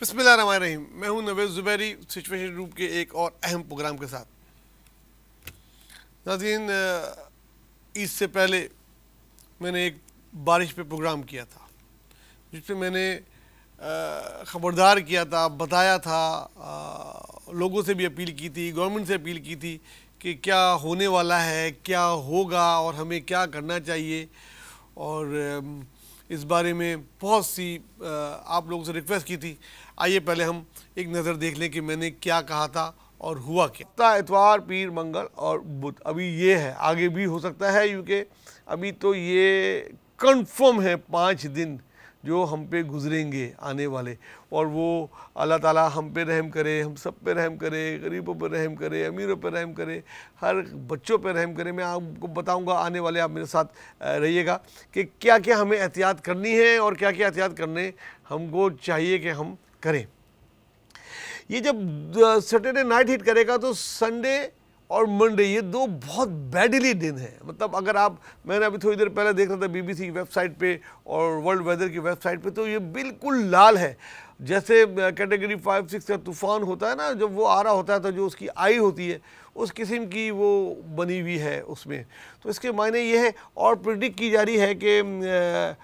बसमीम मैं हूं नवेज ज़ुबैरी सिचुएशन रूप के एक और अहम प्रोग्राम के साथ नाजीन ईद से पहले मैंने एक बारिश पे प्रोग्राम किया था जिसमें मैंने ख़बरदार किया था बताया था आ, लोगों से भी अपील की थी गवर्नमेंट से अपील की थी कि क्या होने वाला है क्या होगा और हमें क्या करना चाहिए और इस बारे में बहुत सी आप लोगों से रिक्वेस्ट की थी आइए पहले हम एक नज़र देख लें कि मैंने क्या कहा था और हुआ क्या इतवार पीर मंगल और बुध अभी ये है आगे भी हो सकता है क्योंकि अभी तो ये कंफर्म है पाँच दिन जो हम पे गुजरेंगे आने वाले और वो अल्लाह ताला हम पे रहम करे हम सब पे रहम करे गरीबों पे रहम करे अमीरों पे रहम करे हर बच्चों पे रहम करे मैं आपको बताऊंगा आने वाले आप मेरे साथ रहिएगा कि क्या क्या हमें एहतियात करनी है और क्या क्या एहतियात करने हमको चाहिए कि हम करें ये जब सैटरडे नाइट हिट करेगा तो संडे और मंडे ये दो बहुत बैडली दिन हैं मतलब अगर आप मैंने अभी थोड़ी देर पहले देख रहा था बीबीसी की वेबसाइट पे और वर्ल्ड वेदर की वेबसाइट पे तो ये बिल्कुल लाल है जैसे कैटेगरी फाइव सिक्स का तूफान होता है ना जब वो आ रहा होता है तो जो उसकी आई होती है उस किस्म की वो बनी हुई है उसमें तो इसके मायने ये है और प्रिडिक्ट की जा रही है कि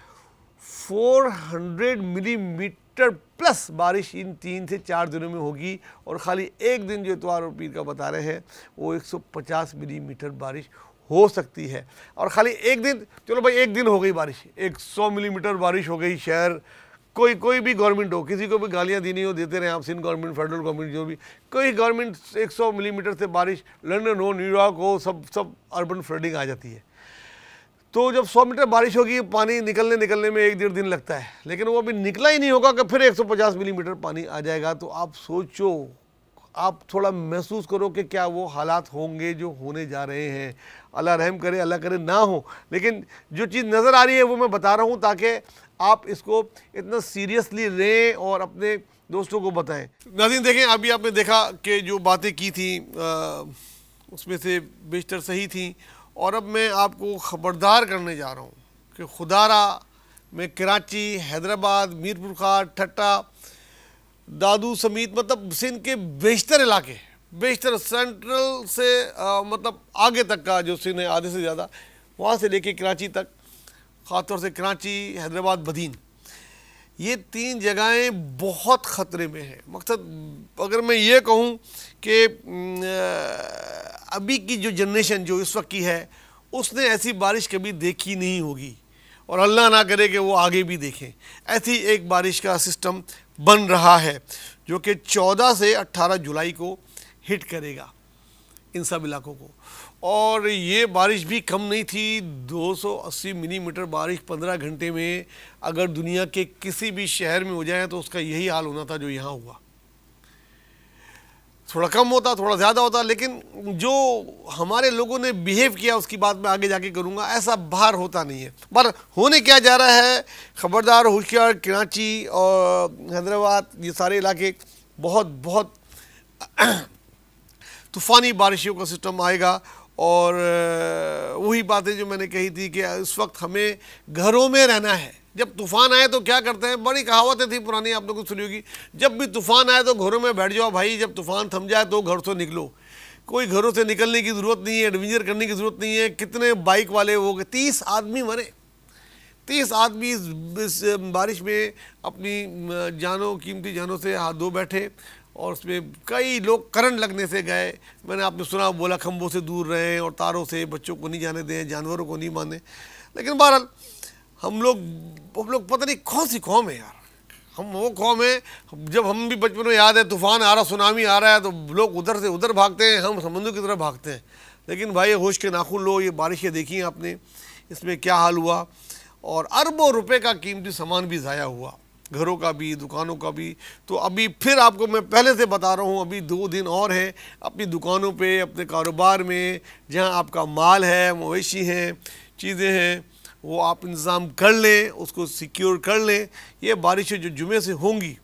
four hundred millimetre metre plus बारिश इन तीन से चार दिनों में होगी और ख़ाली एक दिन जो इतवार और पीर का बता रहे हैं वो 150 मिलीमीटर बारिश हो सकती है और ख़ाली एक दिन चलो भाई एक दिन हो गई बारिश 100 मिलीमीटर बारिश हो गई शहर कोई कोई भी गवर्नमेंट हो किसी को भी गालियां देनी हो देते रहे आप सिंध गवर्नमेंट फेडरल गवर्नमेंट जो भी कोई गवर्नमेंट 100 मिलीमीटर से बारिश लंदन हो न्यूयॉर्क हो सब सब अर्बन फ्लडिंग आ जाती है तो जब 100 मीटर बारिश होगी पानी निकलने निकलने में एक डेढ़ दिन लगता है लेकिन वो अभी निकला ही नहीं होगा कि फिर 150 मिलीमीटर पानी आ जाएगा तो आप सोचो आप थोड़ा महसूस करो कि क्या वो हालात होंगे जो होने जा रहे हैं अल्लाह रहम करे अल्लाह करे ना हो लेकिन जो चीज़ नज़र आ रही है वो मैं बता रहा हूँ ताकि आप इसको इतना सीरियसली लें और अपने दोस्तों को बताएँ नाजीन देखें अभी आपने देखा कि जो बातें की थी आ, उसमें से बेशतर सही थी और अब मैं आपको ख़बरदार करने जा रहा हूँ कि खुदारा में कराची हैदराबाद मीरपुर खाट ठट्टा दादू समीत मतलब सिंध के बेशतर इलाके बेशतर सेंट्रल से आ, मतलब आगे तक का जो सिंध है आधे से ज़्यादा वहाँ से लेके कराची तक ख़ासतौर से कराची हैदराबाद बदीन ये तीन जगहें बहुत ख़तरे में हैं मकसद अगर मैं ये कहूँ कि अभी की जो जनरेशन जो इस वक्त की है उसने ऐसी बारिश कभी देखी नहीं होगी और अल्लाह ना करे कि वो आगे भी देखें ऐसी एक बारिश का सिस्टम बन रहा है जो कि 14 से 18 जुलाई को हिट करेगा इन सब इलाकों को और ये बारिश भी कम नहीं थी 280 मिलीमीटर mm बारिश 15 घंटे में अगर दुनिया के किसी भी शहर में हो जाए तो उसका यही हाल होना था जो यहाँ हुआ थोड़ा कम होता थोड़ा ज़्यादा होता लेकिन जो हमारे लोगों ने बिहेव किया उसकी बात मैं आगे जाके करूँगा ऐसा बाहर होता नहीं है पर होने क्या जा रहा है ख़बरदार होशियार कराची और हैदराबाद ये सारे इलाके बहुत बहुत तूफ़ानी बारिशों का सिस्टम आएगा और वही बातें जो मैंने कही थी कि इस वक्त हमें घरों में रहना है जब तूफान आए तो क्या करते हैं बड़ी कहावतें थी पुरानी आप लोगों को सुनी होगी जब भी तूफान आए तो घरों में बैठ जाओ भाई जब तूफान थम जाए तो घर से निकलो कोई घरों से निकलने की ज़रूरत नहीं है एडवेंचर करने की ज़रूरत नहीं है कितने बाइक वाले हो गए तीस आदमी मरे तीस आदमी इस बारिश में अपनी जानों कीमती जानों से हाथ धो बैठे और उसमें कई लोग करंट लगने से गए मैंने आपने सुना बोला खम्भों से दूर रहें और तारों से बच्चों को नहीं जाने दें जानवरों को नहीं माने लेकिन बहरहाल हम लोग हम लोग पता नहीं कौन सी कौम है यार हम वो कौम है जब हम भी बचपन में याद है तूफान आ रहा सुनामी आ रहा है तो लोग उधर से उधर भागते हैं हम समुद्र की तरफ भागते हैं लेकिन भाई होश के नाखून लो ये बारिशें देखी आपने इसमें क्या हाल हुआ और अरबों रुपए का कीमती सामान भी ज़ाया हुआ घरों का भी दुकानों का भी तो अभी फिर आपको मैं पहले से बता रहा हूँ अभी दो दिन और है अपनी दुकानों पे अपने कारोबार में जहाँ आपका माल है मवेशी हैं चीज़ें हैं वो आप इंतज़ाम कर लें उसको सिक्योर कर लें ये बारिशें जो जुमे से होंगी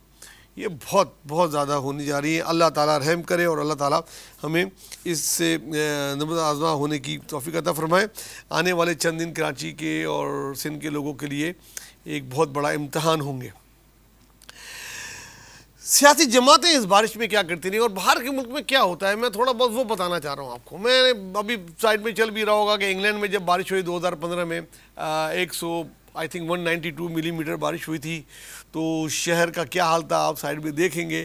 ये बहुत बहुत ज़्यादा होने जा रही है अल्लाह ताला रहम करे और अल्लाह ताला हमें इससे नमद आजमा होने की तोफ़ी अदा फरमाएँ आने वाले चंद दिन कराची के और सिंध के लोगों के लिए एक बहुत बड़ा इम्तहान होंगे सियासी जमातें इस बारिश में क्या करती रही और बाहर के मुल्क में क्या होता है मैं थोड़ा बहुत वो बताना चाह रहा हूँ आपको मैं अभी साइड में चल भी रहा होगा कि इंग्लैंड में जब बारिश हुई 2015 में एक सौ आई थिंक 192 मिलीमीटर mm बारिश हुई थी तो शहर का क्या हाल था आप साइड में देखेंगे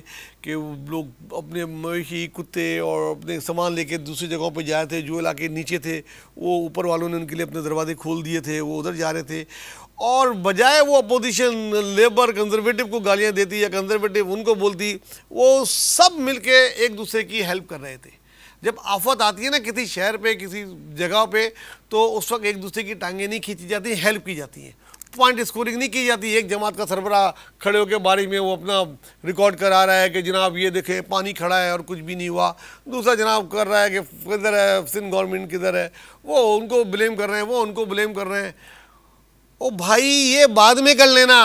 कि लोग अपने मवेशी कुत्ते और अपने सामान लेके दूसरी जगहों पर जाए थे जो इलाके नीचे थे वो ऊपर वालों ने उनके लिए अपने दरवाजे खोल दिए थे वो उधर जा रहे थे और बजाय वो अपोजिशन लेबर कंजर्वेटिव को गालियां देती या कंजर्वेटिव उनको बोलती वो सब मिलके एक दूसरे की हेल्प कर रहे थे जब आफत आती है ना किसी शहर पे किसी जगह पे तो उस वक्त एक दूसरे की टांगें नहीं खींची जाती हेल्प की जाती हैं पॉइंट स्कोरिंग नहीं की जाती एक जमात का सरबरा खड़े होकर बारिश में वो अपना रिकॉर्ड करा रहा है कि जनाब ये देखे पानी खड़ा है और कुछ भी नहीं हुआ दूसरा जनाब कर रहा है कि किधर है सिंध गवर्नमेंट किधर है वो उनको ब्लेम कर रहे हैं वो उनको ब्लेम कर रहे हैं ओ भाई ये बाद में कर लेना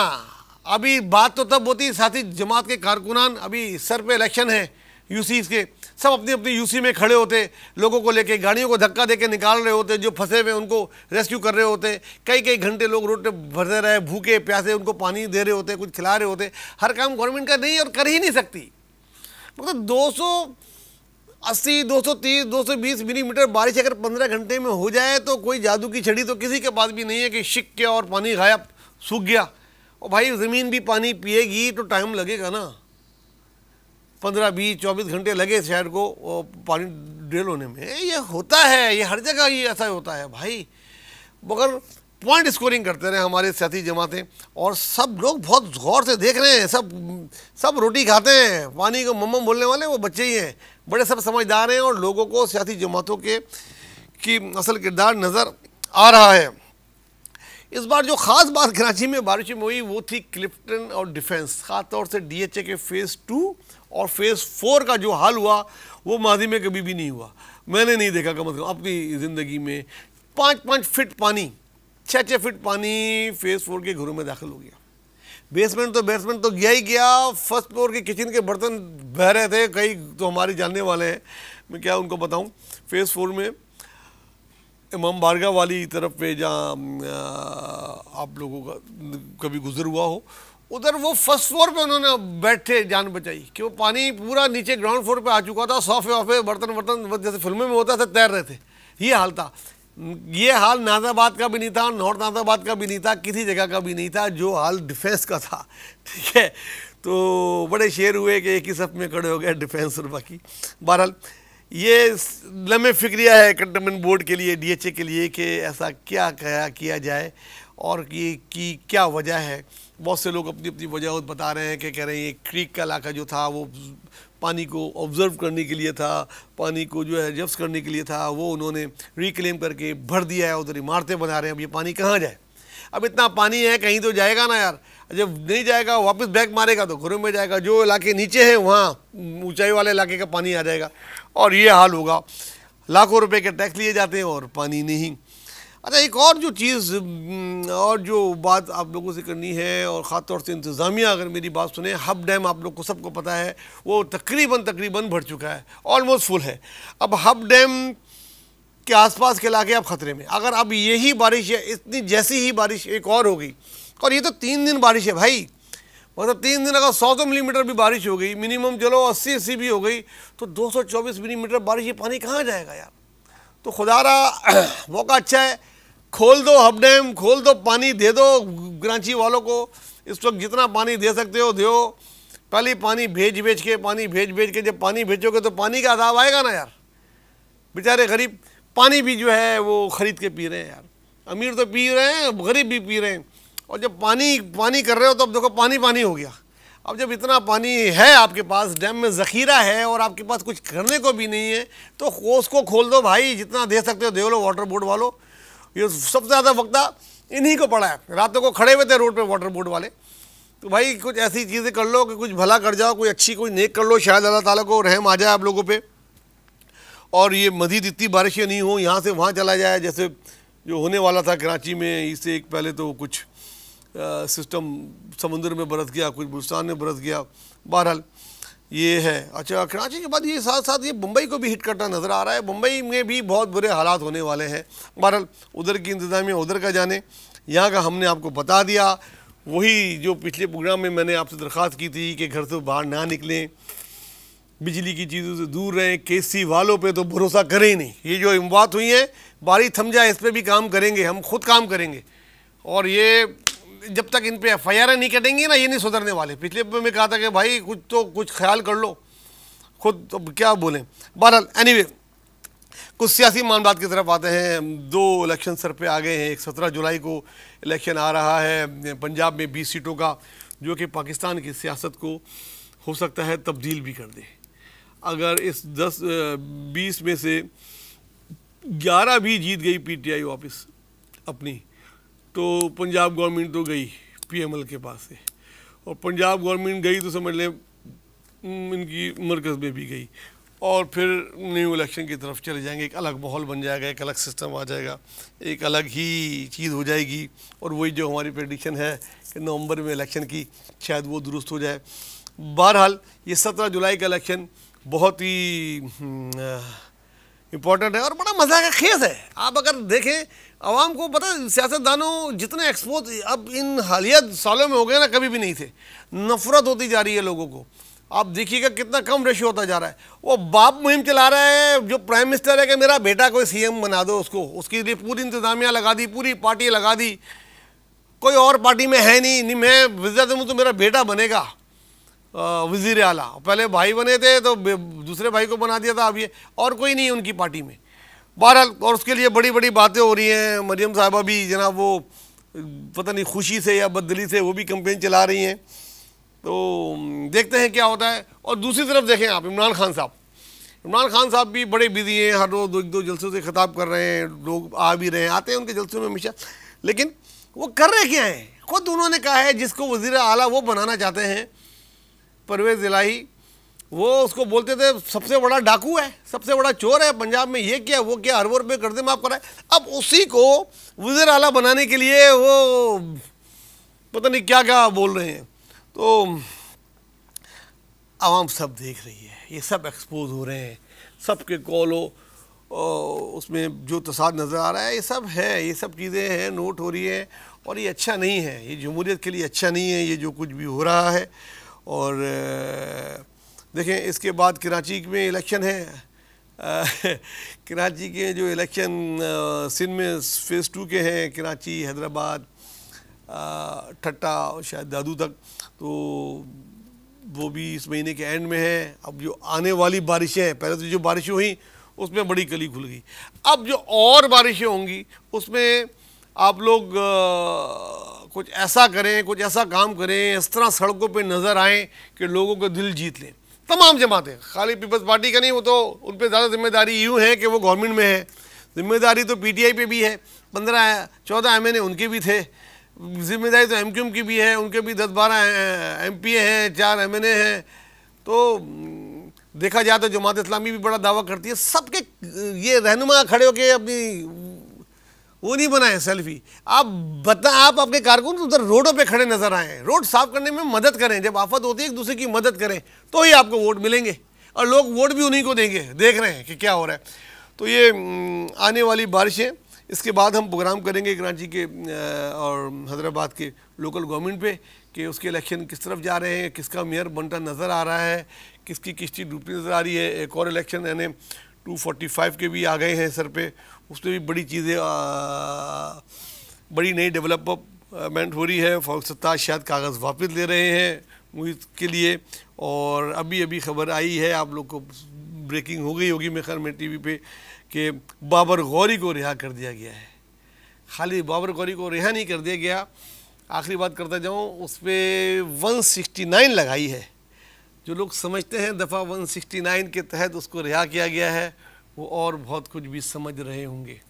अभी बात तो तब होती साथ ही जमात के कारकुनान अभी सर पे इलेक्शन है यूसी के सब अपनी अपनी यूसी में खड़े होते लोगों को लेके गाड़ियों को धक्का देके निकाल रहे होते जो फंसे हुए उनको रेस्क्यू कर रहे होते कई कई घंटे लोग रोड पे भरते रहे भूखे प्यासे उनको पानी दे रहे होते कुछ खिला रहे होते हर काम गवर्नमेंट का नहीं और कर ही नहीं सकती मतलब दो अस्सी दो सौ तीस दो सौ बीस मिलीमीटर बारिश अगर पंद्रह घंटे में हो जाए तो कोई जादू की छड़ी तो किसी के पास भी नहीं है कि शिक गया और पानी गायब सूख गया और भाई ज़मीन भी पानी पिएगी तो टाइम लगेगा ना पंद्रह बीस चौबीस घंटे लगे शहर को पानी ड्रेल होने में ये होता है ये हर जगह ये ऐसा होता है भाई मगर पॉइंट स्कोरिंग करते रहे हमारे साथी जमातें और सब लोग बहुत गौर से देख रहे हैं सब सब रोटी खाते हैं पानी को मम्म बोलने वाले वो बच्चे ही हैं बड़े सब समझदार हैं और लोगों को सियासी जमातों के की असल किरदार नज़र आ रहा है इस बार जो ख़ास बात कराची में बारिश में हुई वो थी क्लिप्टन और डिफेंस ख़ास तौर से डीएचए के फ़ेज़ टू और फ़ेज़ फोर का जो हाल हुआ वो माजी में कभी भी नहीं हुआ मैंने नहीं देखा कम अज़ कम अपनी ज़िंदगी में पाँच पाँच फिट पानी छः छः फिट पानी फेस फोर के घरों में दाखिल हो गया बेसमेंट तो बेसमेंट तो गया ही गया फर्स्ट फ्लोर के किचन के बर्तन बह रहे थे कई तो हमारे जानने वाले हैं मैं क्या उनको बताऊं फेस फोर में इमाम बारगा वाली तरफ पे जहाँ आप लोगों का कभी गुजर हुआ हो उधर वो फर्स्ट फ्लोर पे उन्होंने बैठे जान बचाई कि वो पानी पूरा नीचे ग्राउंड फ्लोर पर आ चुका था सॉफे वॉफे बर्तन वर्तन जैसे फिल्मों में होता था तैर रहे थे ये हाल था ये हाल नाजाबाद का भी नहीं था नॉर्थ नाजाबाद का भी नहीं था किसी जगह का भी नहीं था जो हाल डिफेंस का था ठीक है तो बड़े शेर हुए कि एक ही सफ़ में खड़े हो गए डिफेंस और बाकी बहरहाल ये लम्बे फिक्रिया है कंटेनमेंट बोर्ड के लिए डीएचए के लिए कि ऐसा क्या क्या किया जाए और ये की क्या वजह है बहुत से लोग अपनी अपनी वजह बता रहे हैं कि कह रहे हैं ये क्रीक का इलाका जो था वो पानी को ऑब्ज़र्व करने के लिए था पानी को जो है जब्स करने के लिए था वो उन्होंने रिक्लेम करके भर दिया है उधर इमारतें बना रहे हैं अब ये पानी कहाँ जाए अब इतना पानी है कहीं तो जाएगा ना यार जब नहीं जाएगा वापस बैक मारेगा तो घरों में जाएगा जो इलाके नीचे हैं वहाँ ऊँचाई वाले इलाके का पानी आ जाएगा और ये हाल होगा लाखों रुपये के टैक्स लिए जाते हैं और पानी नहीं अच्छा एक और जो चीज़ और जो बात आप लोगों से करनी है और ख़ास तौर से इंतज़ामिया अगर मेरी बात सुने हब डैम आप लोग को सबको पता है वो तकरीबन तकरीबन भर चुका है ऑलमोस्ट फुल है अब हब डैम के आसपास के इलाके अब ख़तरे में अगर अब यही बारिश है इतनी जैसी ही बारिश एक और हो गई और ये तो तीन दिन बारिश है भाई मतलब तीन दिन अगर सौ सौ मिलीमीटर भी बारिश हो गई मिनिमम चलो अस्सी अस्सी भी हो गई तो दो सौ चौबीस मिलीमीटर बारिश ये पानी कहाँ जाएगा यार तो खुदा रहा मौका अच्छा है खोल दो हब डैम खोल दो पानी दे दो कराची वालों को इस वक्त जितना पानी दे सकते हो दो पहले पानी भेज भेज के पानी भेज भेज के जब पानी भेजोगे तो पानी का अभाव आएगा ना यार बेचारे गरीब पानी भी जो है वो ख़रीद के पी रहे हैं यार अमीर तो पी रहे हैं गरीब भी पी रहे हैं और जब पानी पानी कर रहे हो तो अब देखो पानी पानी हो गया अब जब इतना पानी है आपके पास डैम में ज़ख़ीरा है और आपके पास कुछ करने को भी नहीं है तो उसको खोल दो भाई जितना दे सकते हो दे लो वाटर बोर्ड वालों ये सबसे ज़्यादा वक्ता इन्हीं को पड़ा है रातों को खड़े हुए थे रोड पे वाटर बोर्ड वाले तो भाई कुछ ऐसी चीज़ें कर लो कि कुछ भला कर जाओ कोई अच्छी कोई नेक कर लो शायद अल्लाह ताला को रहम आ जाए आप लोगों पे और ये मजीद इतनी बारिशें नहीं हों यहाँ से वहाँ चला जाए जैसे जो होने वाला था कराची में इससे एक पहले तो कुछ आ, सिस्टम समुंदर में बरस गया कुछ बुलस्तान में बरस गया बहरहाल ये है अच्छा कराची के बाद ये साथ साथ ये मुंबई को भी हिट करना नज़र आ रहा है मुंबई में भी बहुत बुरे हालात होने वाले हैं बहरहाल उधर की इंतज़ामिया उधर का जाने यहाँ का हमने आपको बता दिया वही जो पिछले प्रोग्राम में मैंने आपसे दरख्वास्त की थी कि घर से बाहर ना निकलें बिजली की चीज़ों से दूर रहें सी वालों पर तो भरोसा करें ही नहीं ये जो इमवात हुई है बारी थम जाए इस पर भी काम करेंगे हम खुद काम करेंगे और ये जब तक इन पर एफ आई आर नहीं कटेंगी ना ये नहीं सुधरने वाले पिछले में कहा था कि भाई कुछ तो कुछ ख्याल कर लो खुद तो क्या बोलें बहरहाल एनी वे कुछ सियासी मान बात की तरफ आते हैं दो इलेक्शन सर पे आ गए हैं एक सत्रह जुलाई को इलेक्शन आ रहा है पंजाब में बीस सीटों का जो कि पाकिस्तान की सियासत को हो सकता है तब्दील भी कर दे अगर इस दस बीस में से ग्यारह भी जीत गई पीटीआई वापस अपनी तो पंजाब गवर्नमेंट तो गई पीएमएल के पास से और पंजाब गवर्नमेंट गई तो समझ लें इनकी मरकज़ में भी गई और फिर न्यू इलेक्शन की तरफ चले जाएंगे एक अलग माहौल बन जाएगा एक अलग सिस्टम आ जाएगा एक अलग ही चीज़ हो जाएगी और वही जो हमारी प्रडिक्शन है कि नवंबर में इलेक्शन की शायद वो दुरुस्त हो जाए बहरहाल ये सत्रह जुलाई का इलेक्शन बहुत ही इम्पोर्टेंट है और बड़ा मज़ा का खेस है आप अगर देखें आवाम को पता सियासतदानों जितने एक्सपोज अब इन हालिया सालों में हो गए ना कभी भी नहीं थे नफरत होती जा रही है लोगों को आप देखिएगा कितना कम रेशियो होता जा रहा है वो बाप मुहिम चला रहा है जो प्राइम मिनिस्टर है कि मेरा बेटा कोई सीएम बना दो उसको उसके लिए पूरी इंतज़ामिया लगा दी पूरी पार्टी लगा दी कोई और पार्टी में है नहीं नहीं मैं विजय तो मेरा बेटा बनेगा वजीर आला पहले भाई बने थे तो दूसरे भाई को बना दिया था अब ये और कोई नहीं उनकी पार्टी में बहरहाल और उसके लिए बड़ी बड़ी बातें हो रही हैं मरियम साहबा भी जनाब वो पता नहीं खुशी से या बदली से वो भी कंपेन चला रही हैं तो देखते हैं क्या होता है और दूसरी तरफ देखें आप इमरान खान साहब इमरान खान साहब भी बड़े बिजी हैं हर रोज़ दो एक दो जलसों से ख़ताब कर रहे हैं लोग आ भी रहे हैं आते हैं उनके जलसों में हमेशा लेकिन वो कर रहे क्या हैं खुद उन्होंने कहा है जिसको वज़ी अला वो बनाना चाहते हैं परवेज इलाही वो उसको बोलते थे सबसे बड़ा डाकू है सबसे बड़ा चोर है पंजाब में ये क्या वो क्या हरवर रुपये कर्जे माफ कराए अब उसी को वजर आला बनाने के लिए वो पता नहीं क्या क्या बोल रहे हैं तो आवाम सब देख रही है ये सब एक्सपोज हो रहे हैं सब के कॉलो उसमें जो तसाद नज़र आ रहा है ये सब है ये सब चीज़ें हैं नोट हो रही है और ये अच्छा नहीं है ये जमहूरीत के लिए अच्छा नहीं है ये जो कुछ भी हो रहा है और देखें इसके बाद कराची में इलेक्शन है कराची के जो इलेक्शन सिंध में फेज़ टू के हैं कराची हैदराबाद ठट्टा और शायद दादू तक तो वो भी इस महीने के एंड में है अब जो आने वाली बारिशें हैं पहले तो जो बारिशें हुई उसमें बड़ी कली खुल गई अब जो और बारिशें होंगी उसमें आप लोग कुछ ऐसा करें कुछ ऐसा काम करें इस तरह सड़कों पर नज़र आएँ कि लोगों का दिल जीत लें तमाम जमातें खाली पीपल्स पार्टी का नहीं वो तो उन पर ज़्यादा जिम्मेदारी यूँ है कि वो गवर्नमेंट में है जिम्मेदारी तो पीटीआई पे भी है पंद्रह चौदह एम एन ए उनके भी थे जिम्मेदारी तो एमक्यूएम की भी है उनके भी दस बारह एम पी ए हैं चार एम एन ए हैं तो देखा जाए तो जमात इस्लामी भी बड़ा दावा करती है सबके ये रहनुमा खड़े होकर अपनी वो नहीं बनाए सेल्फी आप बता आप अपने कारकुन उधर रोडों पे खड़े नजर आए रोड साफ करने में मदद करें जब आफत होती है एक दूसरे की मदद करें तो ही आपको वोट मिलेंगे और लोग वोट भी उन्हीं को देंगे देख रहे हैं कि क्या हो रहा है तो ये आने वाली बारिशें इसके बाद हम प्रोग्राम करेंगे कराची के और हैदराबाद के लोकल गवर्नमेंट पे कि उसके इलेक्शन किस तरफ जा रहे हैं किसका मेयर बनता नज़र आ रहा है किसकी किश्ती डूबती नज़र आ रही है एक और इलेक्शन यानी 245 के भी आ गए हैं सर पे उसमें भी बड़ी चीज़ें बड़ी नई डेवलपमेंट हो रही है फौज सत्ता शायद कागज़ वापस ले रहे हैं मुहित के लिए और अभी अभी खबर आई है आप लोग को ब्रेकिंग हो गई होगी मेखर में मैं टी पर कि बाबर गौरी को रिहा कर दिया गया है खाली बाबर गौरी को रिहा नहीं कर दिया गया आखिरी बात करता जाऊँ उस पर वन सिक्सटी नाइन लगाई है जो लोग समझते हैं दफ़ा वन सिक्सटी नाइन के तहत उसको रिहा किया गया है वो और बहुत कुछ भी समझ रहे होंगे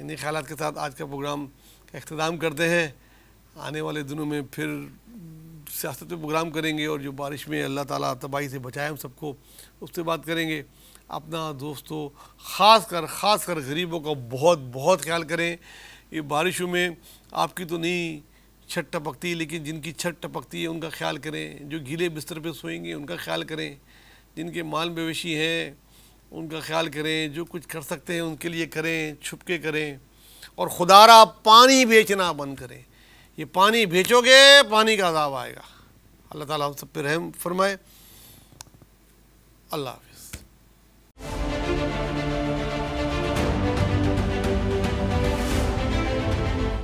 इन्हीं ख्याल के साथ आज का प्रोग्राम का अख्ताम करते हैं आने वाले दिनों में फिर सियासत में प्रोग्राम करेंगे और जो बारिश में अल्लाह ताला तबाही से बचाए हम सबको उससे बात करेंगे अपना दोस्तों ख़ास कर ख़ास कर गरीबों का बहुत बहुत ख्याल करें ये बारिशों में आपकी तो नहीं छत टपकती है लेकिन जिनकी छत टपकती है उनका ख्याल करें जो गीले बिस्तर पे सोएंगे उनका ख्याल करें जिनके माल मवेशी हैं उनका ख्याल करें जो कुछ कर सकते हैं उनके लिए करें छुपके करें और खुदारा पानी बेचना बंद करें ये पानी बेचोगे पानी का अजाब आएगा अल्लाह ताला हम सब पर रहम फरमाए अल्लाह